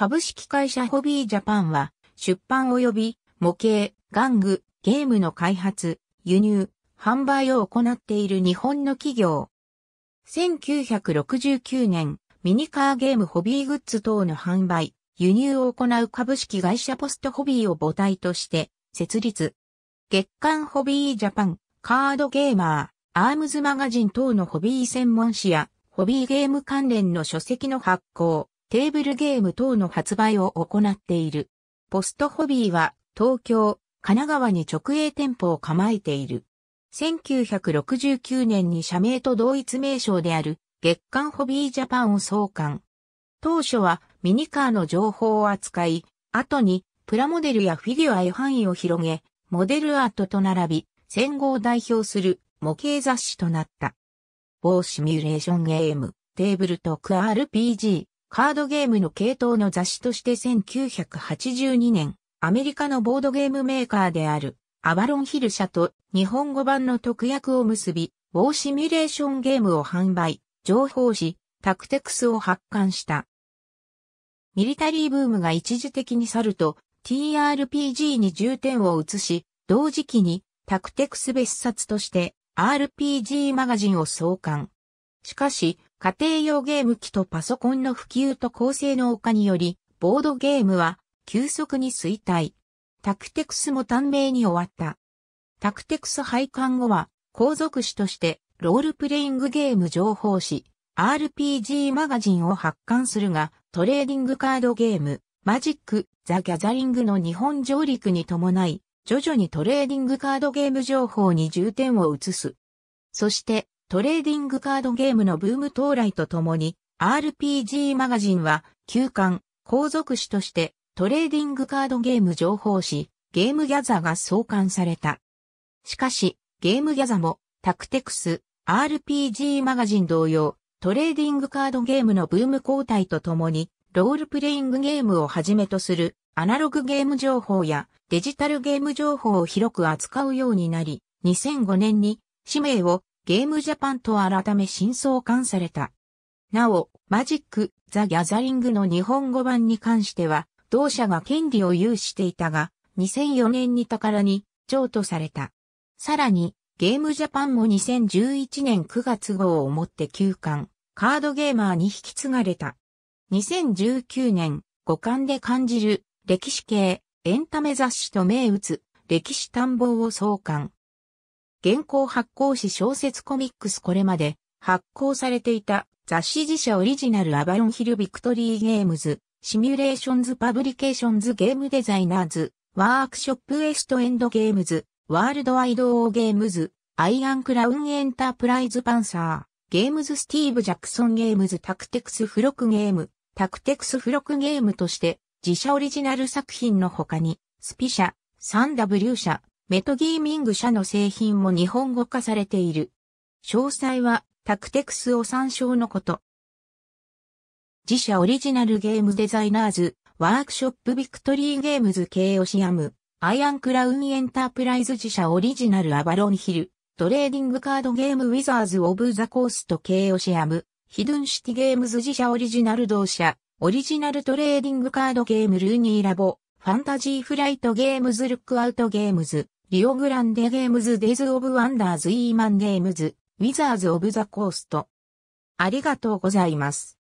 株式会社ホビージャパンは、出版及び模型、玩具、ゲームの開発、輸入、販売を行っている日本の企業。1969年、ミニカーゲームホビーグッズ等の販売、輸入を行う株式会社ポストホビーを母体として設立。月刊ホビージャパン、カードゲーマー、アームズマガジン等のホビー専門誌やホビーゲーム関連の書籍の発行、テーブルゲーム等の発売を行っている。ポストホビーは東京、神奈川に直営店舗を構えている。1969年に社名と同一名称である月刊ホビージャパンを創刊。当初はミニカーの情報を扱い、後にプラモデルやフィギュアへ範囲を広げ、モデルアートと並び、戦後を代表する模型雑誌となった。某シミュレーションゲーム、テーブルトーク RPG、カードゲームの系統の雑誌として1982年、アメリカのボードゲームメーカーであるアバロンヒル社と日本語版の特約を結び、ウォーシミュレーションゲームを販売、情報誌、タクテクスを発刊した。ミリタリーブームが一時的に去ると、TRPG に重点を移し、同時期にタクテクス別冊として RPG マガジンを創刊。しかし、家庭用ゲーム機とパソコンの普及と高性能化により、ボードゲームは急速に衰退。タクテクスも短命に終わった。タクテクス廃刊後は、後続誌として、ロールプレイングゲーム情報誌、RPG マガジンを発刊するが、トレーディングカードゲーム、マジック、ザ・ギャザリングの日本上陸に伴い、徐々にトレーディングカードゲーム情報に重点を移す。そして、トレーディングカードゲームのブーム到来とともに、RPG マガジンは、旧刊、後続誌として、トレーディングカードゲーム情報誌、ゲームギャザーが創刊された。しかし、ゲームギャザも、タクテクス、RPG マガジン同様、トレーディングカードゲームのブーム交代とともに、ロールプレイングゲームをはじめとする、アナログゲーム情報やデジタルゲーム情報を広く扱うようになり、2005年に、氏名をゲームジャパンと改め真相刊された。なお、マジック・ザ・ギャザリングの日本語版に関しては、同社が権利を有していたが、2004年に宝に譲渡された。さらに、ゲームジャパンも2011年9月号をもって休刊、カードゲーマーに引き継がれた。2019年、五感で感じる、歴史系、エンタメ雑誌と名打つ、歴史探訪を創刊。現行発行誌小説コミックスこれまで発行されていた雑誌自社オリジナルアバロンヒルビクトリーゲームズ、シミュレーションズパブリケーションズゲームデザイナーズ、ワークショップエストエンドゲームズ、ワールドワイドオーゲームズ、アイアンクラウンエンタープライズパンサー、ゲームズスティーブ・ジャクソンゲームズタクテクス付録ゲーム、タクテクス付録ゲームとして自社オリジナル作品の他に、スピ社、3W 社、メトギーミング社の製品も日本語化されている。詳細はタクテクスを参照のこと。自社オリジナルゲームデザイナーズ、ワークショップビクトリーゲームズ系オシアム、アイアンクラウンエンタープライズ自社オリジナルアバロンヒル、トレーディングカードゲームウィザーズオブザコースト系オシアム、ヒドゥンシティゲームズ自社オリジナル同社、オリジナルトレーディングカードゲームルーニーラボ、ファンタジーフライトゲームズルックアウトゲームズ、リオグランデゲームズデイズオブワンダーズイーマンゲームズウィザーズオブザコースト。ありがとうございます。